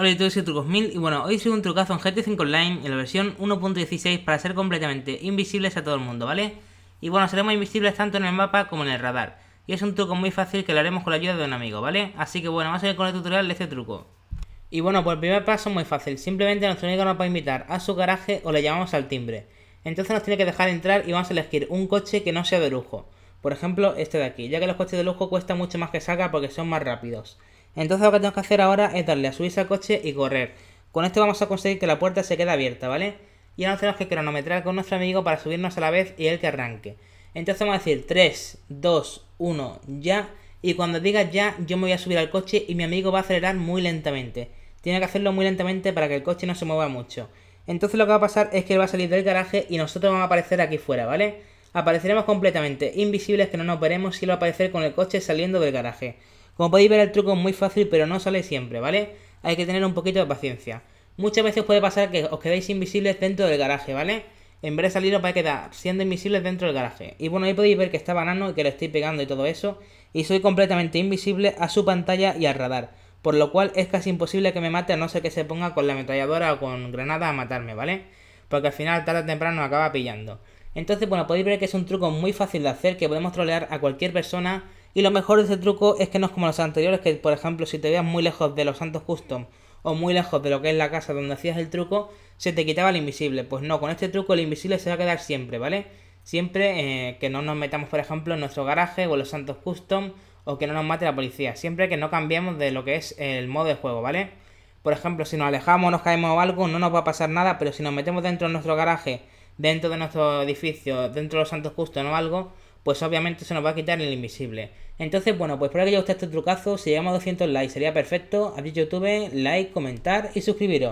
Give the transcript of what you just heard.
Hola YouTube, soy Trucos1000 y bueno, hoy soy un trucazo en GT5 Online en la versión 1.16 para ser completamente invisibles a todo el mundo, ¿vale? Y bueno, seremos invisibles tanto en el mapa como en el radar. Y es un truco muy fácil que lo haremos con la ayuda de un amigo, ¿vale? Así que bueno, vamos a ir con el tutorial de este truco. Y bueno, pues el primer paso es muy fácil. Simplemente nuestro amigo nos va a invitar a su garaje o le llamamos al timbre. Entonces nos tiene que dejar entrar y vamos a elegir un coche que no sea de lujo. Por ejemplo, este de aquí, ya que los coches de lujo cuesta mucho más que saca porque son más rápidos. Entonces lo que tenemos que hacer ahora es darle a subirse al coche y correr. Con esto vamos a conseguir que la puerta se quede abierta, ¿vale? Y ahora tenemos que cronometrar con nuestro amigo para subirnos a la vez y él que arranque. Entonces vamos a decir 3, 2, 1, ya. Y cuando diga ya, yo me voy a subir al coche y mi amigo va a acelerar muy lentamente. Tiene que hacerlo muy lentamente para que el coche no se mueva mucho. Entonces lo que va a pasar es que él va a salir del garaje y nosotros vamos a aparecer aquí fuera, ¿vale? Apareceremos completamente invisibles que no nos veremos si lo va a aparecer con el coche saliendo del garaje. Como podéis ver el truco es muy fácil pero no sale siempre, ¿vale? Hay que tener un poquito de paciencia. Muchas veces puede pasar que os quedéis invisibles dentro del garaje, ¿vale? En vez de salir os vais a quedar siendo invisibles dentro del garaje. Y bueno, ahí podéis ver que está banano y que lo estoy pegando y todo eso. Y soy completamente invisible a su pantalla y al radar. Por lo cual es casi imposible que me mate a no ser que se ponga con la ametralladora o con granada a matarme, ¿vale? Porque al final tarde o temprano acaba pillando. Entonces, bueno, podéis ver que es un truco muy fácil de hacer, que podemos trolear a cualquier persona y lo mejor de este truco es que no es como los anteriores, que por ejemplo si te veías muy lejos de los santos custom o muy lejos de lo que es la casa donde hacías el truco, se te quitaba el invisible. Pues no, con este truco el invisible se va a quedar siempre, ¿vale? Siempre eh, que no nos metamos, por ejemplo, en nuestro garaje o en los santos custom o que no nos mate la policía. Siempre que no cambiemos de lo que es el modo de juego, ¿vale? Por ejemplo, si nos alejamos, nos caemos o algo, no nos va a pasar nada, pero si nos metemos dentro de nuestro garaje, dentro de nuestro edificio, dentro de los santos custom o algo, pues obviamente se nos va a quitar el invisible. Entonces, bueno, pues espero que haya gustado este trucazo. Si llegamos a 200 likes sería perfecto. Abrir YouTube, like, comentar y suscribiros.